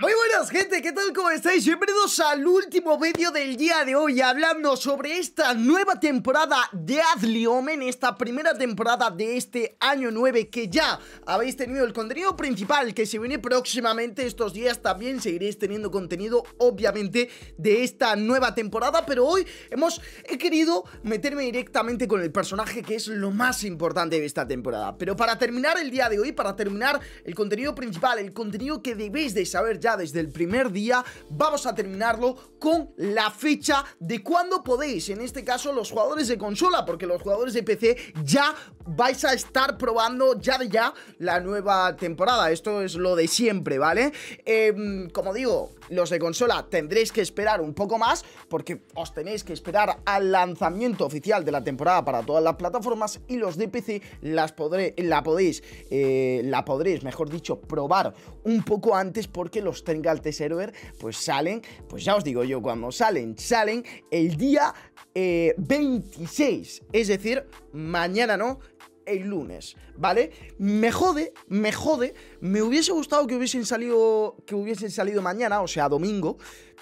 Muy buenas gente, ¿qué tal? ¿Cómo estáis? Bienvenidos al último vídeo del día de hoy hablando sobre esta nueva temporada de Adliomen, esta primera temporada de este año 9 que ya habéis tenido el contenido principal que se viene próximamente estos días también seguiréis teniendo contenido obviamente de esta nueva temporada, pero hoy hemos querido meterme directamente con el personaje que es lo más importante de esta temporada. Pero para terminar el día de hoy, para terminar el contenido principal, el contenido que debéis de saber ya desde el primer día, vamos a terminarlo con la fecha de cuando podéis, en este caso los jugadores de consola, porque los jugadores de PC ya vais a estar probando ya de ya la nueva temporada. Esto es lo de siempre, ¿vale? Em, como digo, los de consola tendréis que esperar un poco más, porque os tenéis que esperar al lanzamiento oficial de la temporada para todas las plataformas y los de PC las podré, la podéis, eh, la podréis, mejor dicho, probar un poco antes porque los tenga t Server, pues salen, pues ya os digo yo, cuando salen, salen el día 26, eh, es decir, mañana no, el lunes, ¿vale? Me jode, me jode, me hubiese gustado que hubiesen salido, que hubiesen salido mañana, o sea, domingo,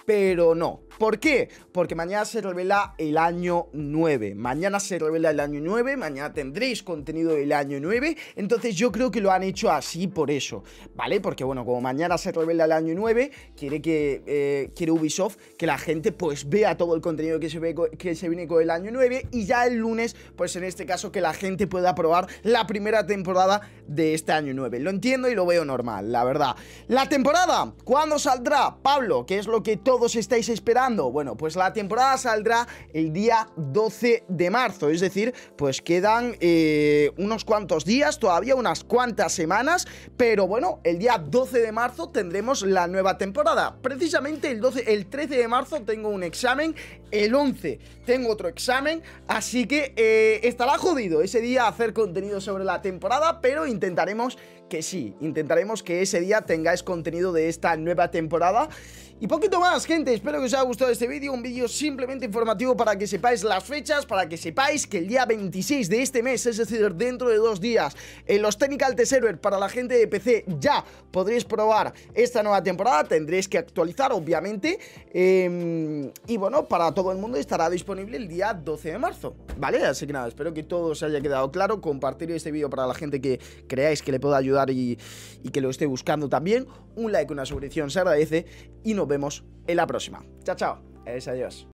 pero no. ¿Por qué? Porque mañana se revela el año 9. Mañana se revela el año 9, mañana tendréis contenido del año 9. Entonces yo creo que lo han hecho así por eso, ¿vale? Porque bueno, como mañana se revela el año 9, quiere que eh, quiere Ubisoft que la gente pues vea todo el contenido que se, ve, que se viene con el año 9 y ya el lunes, pues en este caso que la gente pueda probar la primera temporada de este año 9. Lo entiendo y lo veo normal, la verdad. La temporada, ¿cuándo saldrá? Pablo, que es lo que todo todos estáis esperando? Bueno, pues la temporada saldrá el día 12 de marzo, es decir, pues quedan eh, unos cuantos días, todavía unas cuantas semanas, pero bueno, el día 12 de marzo tendremos la nueva temporada. Precisamente el, 12, el 13 de marzo tengo un examen, el 11 tengo otro examen, así que eh, estará jodido ese día hacer contenido sobre la temporada, pero intentaremos que sí, intentaremos que ese día tengáis contenido de esta nueva temporada. Y poquito más, gente, espero que os haya gustado este vídeo Un vídeo simplemente informativo para que sepáis las fechas Para que sepáis que el día 26 de este mes, es decir, dentro de dos días En los Technical t Server para la gente de PC ya podréis probar esta nueva temporada Tendréis que actualizar, obviamente em, Y bueno, para todo el mundo estará disponible el día 12 de marzo ¿Vale? Así que nada, espero que todo os haya quedado claro Compartir este vídeo para la gente que creáis que le pueda ayudar y, que lo esté buscando también Un like, una suscripción se agradece Y no vemos en la próxima. Chao, chao. Es adiós.